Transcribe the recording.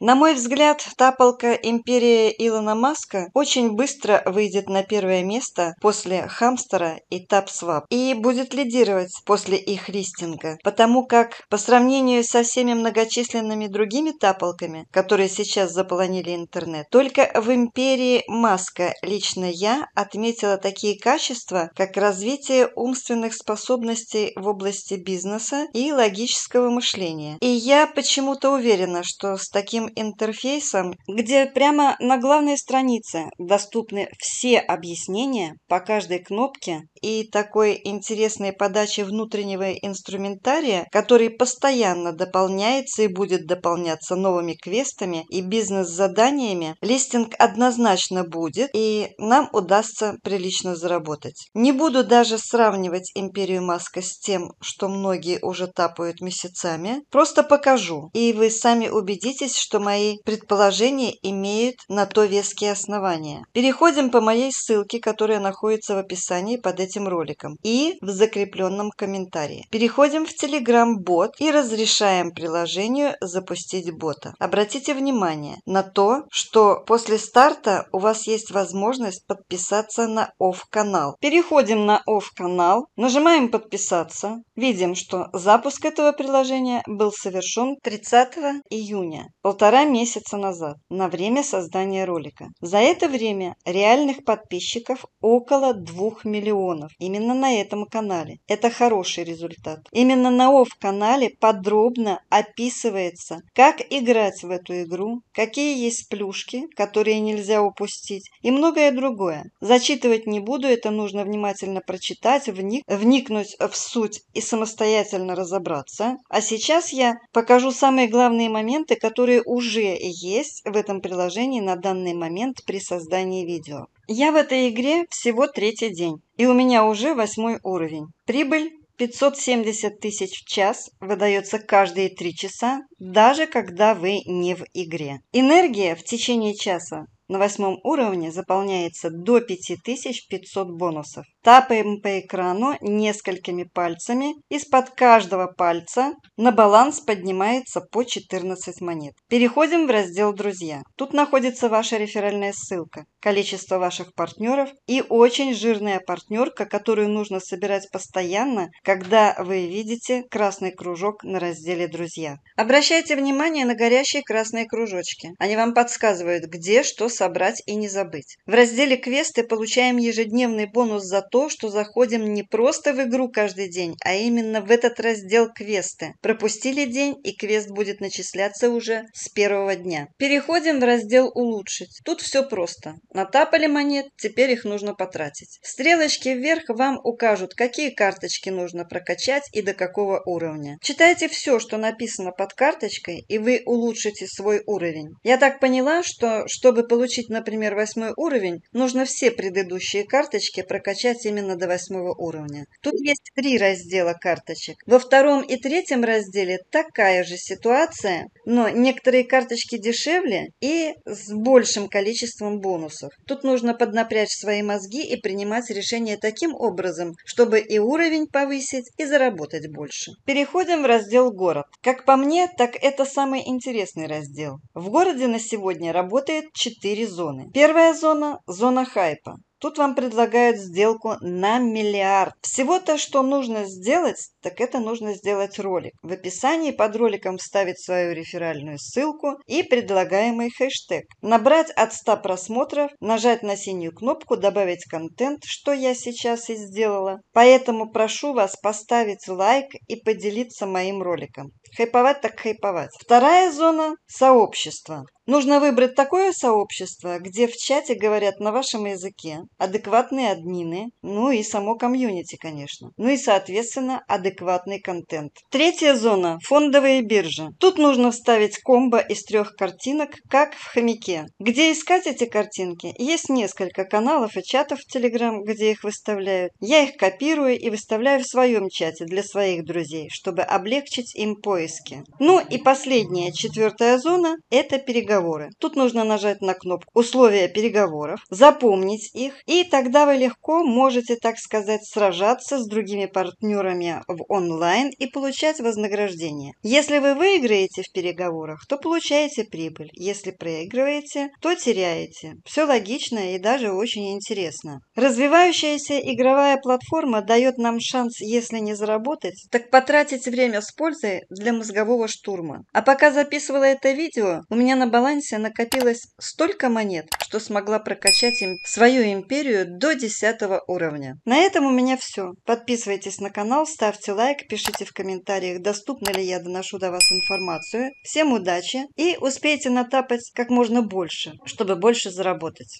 На мой взгляд, таполка «Империя Илона Маска» очень быстро выйдет на первое место после «Хамстера» и «Тапсвап» и будет лидировать после их листинга, потому как по сравнению со всеми многочисленными другими таполками, которые сейчас заполонили интернет, только в «Империи Маска» лично я отметила такие качества, как развитие умственных способностей в области бизнеса и логического мышления. И я почему-то уверена, что с таким удобным интерфейсом, где прямо на главной странице доступны все объяснения по каждой кнопке и такой интересной подачи внутреннего инструментария, который постоянно дополняется и будет дополняться новыми квестами и бизнес-заданиями, листинг однозначно будет и нам удастся прилично заработать. Не буду даже сравнивать империю Маска с тем, что многие уже тапают месяцами, просто покажу, и вы сами убедитесь, что что мои предположения имеют на то веские основания. Переходим по моей ссылке, которая находится в описании под этим роликом и в закрепленном комментарии. Переходим в Telegram-бот и разрешаем приложению запустить бота. Обратите внимание на то, что после старта у вас есть возможность подписаться на OFF-канал. Переходим на OFF-канал, нажимаем «Подписаться». Видим, что запуск этого приложения был совершен 30 июня, полтора полтора месяца назад на время создания ролика. За это время реальных подписчиков около 2 миллионов именно на этом канале. Это хороший результат. Именно на ОФ канале подробно описывается, как играть в эту игру, какие есть плюшки, которые нельзя упустить и многое другое. Зачитывать не буду, это нужно внимательно прочитать, вник, вникнуть в суть и самостоятельно разобраться. А сейчас я покажу самые главные моменты, которые уже есть в этом приложении на данный момент при создании видео. Я в этой игре всего третий день, и у меня уже восьмой уровень. Прибыль 570 тысяч в час выдается каждые 3 часа, даже когда вы не в игре. Энергия в течение часа на восьмом уровне заполняется до 5500 бонусов. Тапаем по экрану несколькими пальцами. Из-под каждого пальца на баланс поднимается по 14 монет. Переходим в раздел «Друзья». Тут находится ваша реферальная ссылка количество ваших партнеров и очень жирная партнерка, которую нужно собирать постоянно, когда вы видите красный кружок на разделе «Друзья». Обращайте внимание на горящие красные кружочки. Они вам подсказывают, где что собрать и не забыть. В разделе «Квесты» получаем ежедневный бонус за то, что заходим не просто в игру каждый день, а именно в этот раздел «Квесты». Пропустили день, и квест будет начисляться уже с первого дня. Переходим в раздел «Улучшить». Тут все просто. Натапали монет, теперь их нужно потратить. Стрелочки вверх вам укажут, какие карточки нужно прокачать и до какого уровня. Читайте все, что написано под карточкой, и вы улучшите свой уровень. Я так поняла, что, чтобы получить, например, восьмой уровень, нужно все предыдущие карточки прокачать именно до восьмого уровня. Тут есть три раздела карточек. Во втором и третьем разделе такая же ситуация, но некоторые карточки дешевле и с большим количеством бонусов вопросов. Тут нужно поднапрячь свои мозги и принимать решения таким образом, чтобы и уровень повысить, и заработать больше. Переходим в раздел «Город». Как по мне, так это самый интересный раздел. В городе на сегодня работает 4 зоны. Первая зона – зона хайпа. Тут вам предлагают сделку на миллиард. Всего-то, что нужно сделать, так это нужно сделать ролик. В описании под роликом вставить свою реферальную ссылку и предлагаемый хэштег. Набрать от 100 просмотров, нажать на синюю кнопку «Добавить контент», что я сейчас и сделала. Поэтому прошу вас поставить лайк и поделиться моим роликом. Хайповать так хайповать. Вторая зона – сообщество. Нужно выбрать такое сообщество, где в чате говорят на вашем языке, адекватные админы, ну и само комьюнити, конечно. Ну и, соответственно, адекватный контент. Третья зона – фондовые биржи. Тут нужно вставить комбо из трех картинок, как в хомяке. Где искать эти картинки? Есть несколько каналов и чатов в Telegram, где их выставляют. Я их копирую и выставляю в своем чате для своих друзей, чтобы облегчить им поиски. Ну и последняя, четвертая зона – это переговоры переговоры. Тут нужно нажать на кнопку «Условия переговоров», запомнить их, и тогда вы легко можете, так сказать, сражаться с другими партнерами в онлайн и получать вознаграждение. Если вы выиграете в переговорах, то получаете прибыль. Если проигрываете, то теряете. Все логично и даже очень интересно. Развивающаяся игровая платформа дает нам шанс, если не заработать, так потратить время с пользой для мозгового штурма. А пока записывала это видео, у меня на балансе балансе накопилось столько монет, что смогла прокачать им свою империю до 10 уровня. На этом у меня все. Подписывайтесь на канал, ставьте лайк, пишите в комментариях, доступна ли я доношу до вас информацию. Всем удачи и успейте натапать как можно больше, чтобы больше заработать.